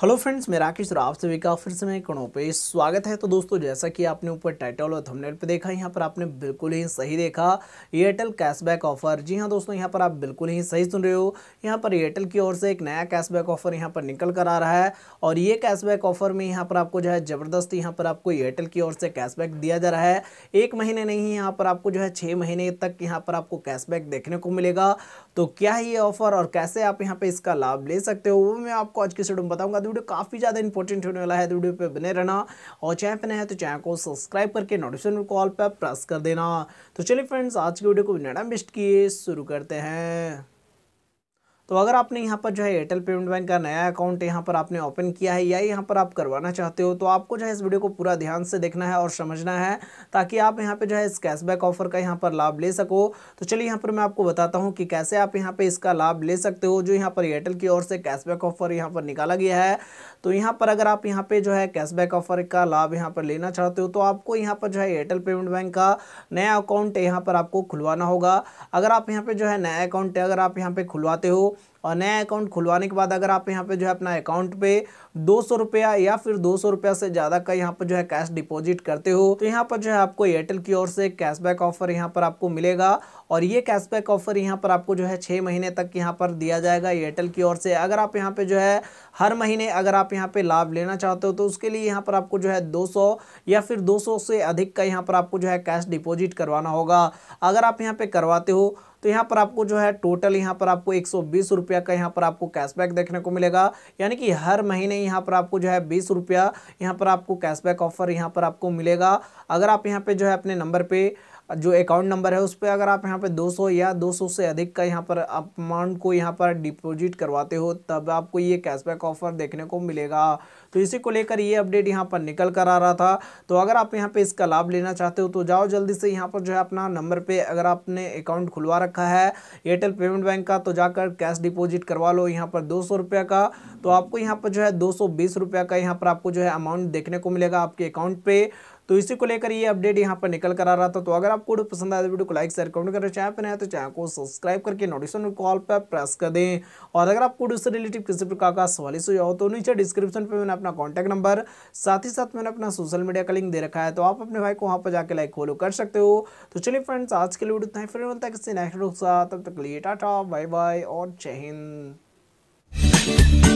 hello friends मैं राकेश राव सभी का फिर से मैं कणों पे स्वागत है तो दोस्तों जैसा कि आपने ऊपर टाइटल और थंबनेल पे देखा यहाँ पर आपने बिल्कुल ही सही देखा एयरटेल कैशबैक ऑफर जी हाँ दोस्तों यहाँ पर आप बिल्कुल ही सही सुन रहे हो यहाँ पर एयरटेल की ओर से एक नया कैशबैक ऑफर यहाँ पर निकल कर आ रहा है और ये कैशबैक ऑफर में यहाँ पर आपको जो है ज़बरदस्त यहाँ पर आपको एयरटेल की ओर से कैशबैक दिया जा रहा है एक महीने नहीं यहाँ पर आपको जो है छः महीने तक यहाँ पर आपको कैशबैक देखने को मिलेगा तो क्या है ये ऑफर और कैसे आप यहाँ पर इसका लाभ ले सकते हो वो मैं आपको आज की शेड्यूम बताऊँगा वीडियो काफ़ी ज़्यादा इंपॉर्टेंट होने वाला है वीडियो पे बने रहना और चैनल पर है तो चैनल को सब्सक्राइब करके नोटिफिकेशन कॉल पर प्रेस कर देना तो चलिए फ्रेंड्स आज की वीडियो को बिना मिस्ट किए शुरू करते हैं तो अगर आपने यहाँ पर जो है एयरटेल पेमेंट बैंक का नया अकाउंट यहाँ पर आपने ओपन किया है या यहाँ पर आप करवाना चाहते हो तो आपको जो है इस वीडियो को पूरा ध्यान से देखना है और समझना है ताकि आप यहाँ पे जो है इस कैशबैक ऑफर का यहाँ पर लाभ ले सको तो चलिए यहाँ पर मैं आपको बताता हूँ कि कैसे आप यहाँ पर इसका लाभ ले सकते हो जो यहाँ पर एयरटेल की ओर से कैशबैक ऑफर यहाँ पर निकाला गया है तो यहाँ पर अगर आप यहाँ पर जो है कैशबैक ऑफर का लाभ यहाँ पर लेना चाहते हो तो आपको यहाँ पर जो है एयरटेल पेमेंट बैंक का नया अकाउंट यहाँ पर आपको खुलवाना होगा अगर आप यहाँ पर जो है नया अकाउंट अगर आप यहाँ पर खुलवाते हो और नया अकाउंट खुलवाने के बाद अगर आप यहाँ पे जो है अपना अकाउंट पे दो सौ रुपया या फिर दो सौ रुपया से ज़्यादा का यहाँ पर जो है कैश डिपॉजिट करते हो तो यहाँ पर जो है आपको एयरटेल की ओर से कैशबैक ऑफर यहाँ पर आपको मिलेगा और ये कैशबैक ऑफर यहाँ पर आपको जो है छह महीने तक यहाँ पर दिया जाएगा एयरटेल की ओर से अगर आप यहाँ पे जो है हर महीने अगर आप यहाँ पे लाभ लेना चाहते हो तो उसके लिए यहाँ पर आपको जो है दो या फिर दो से अधिक का यहाँ पर आपको जो है कैश डिपोजिट करवाना होगा अगर आप यहाँ पे करवाते हो तो यहाँ पर आपको जो है टोटल यहाँ पर आपको एक रुपया का यहाँ पर आपको कैशबैक देखने को मिलेगा यानी कि हर महीने यहाँ पर आपको जो है बीस रुपया यहाँ पर आपको कैशबैक ऑफर यहाँ पर आपको मिलेगा अगर आप यहाँ पे जो है अपने नंबर पे जो अकाउंट नंबर है उस पर अगर आप यहाँ पे 200 या 200 से अधिक का यहाँ पर अमाउंट को यहाँ पर डिपॉजिट करवाते हो तब आपको ये कैशबैक ऑफर देखने को मिलेगा तो इसी को लेकर ये अपडेट यहाँ पर निकल कर आ रहा था तो अगर आप यहाँ पर इसका लाभ लेना चाहते हो तो जाओ जल्दी से यहाँ पर जो है अपना नंबर पर अगर आपने अकाउंट खुलवा रखा है एयरटेल पेमेंट बैंक का तो जाकर कैश डिपोजिट करवा लो यहाँ पर दो का तो आपको यहाँ पर जो है दो का यहाँ पर आपको जो है अमाउंट देखने को मिलेगा आपके अकाउंट पर तो इसी को लेकर ये अपडेट यहाँ पर निकल कर आ रहा था तो अगर आपको वीडियो पसंद आया तो वीडियो को लाइक शेयर कमेंट करें चैनल पर नया तो चैनल को सब्सक्राइब करके नोटिफिकेशन कॉल पर प्रेस कर दें और अगर आपको वीडियो से रिलेटिव किसी प्रकार का सवाल इशू हो तो नीचे डिस्क्रिप्शन पर मैंने अपना कॉन्टैक्ट नंबर साथ ही साथ मैंने अपना सोशल मीडिया का लिंक दे रखा है तो आप अपने भाई को वहाँ पर जाकर लाइक फॉलो कर सकते हो तो चलिए फ्रेंड्स आज के लिए वीडियो फिर मिलता किसी नेक्स्ट तब तक लिए टाटा बाय बाय और जय हिंद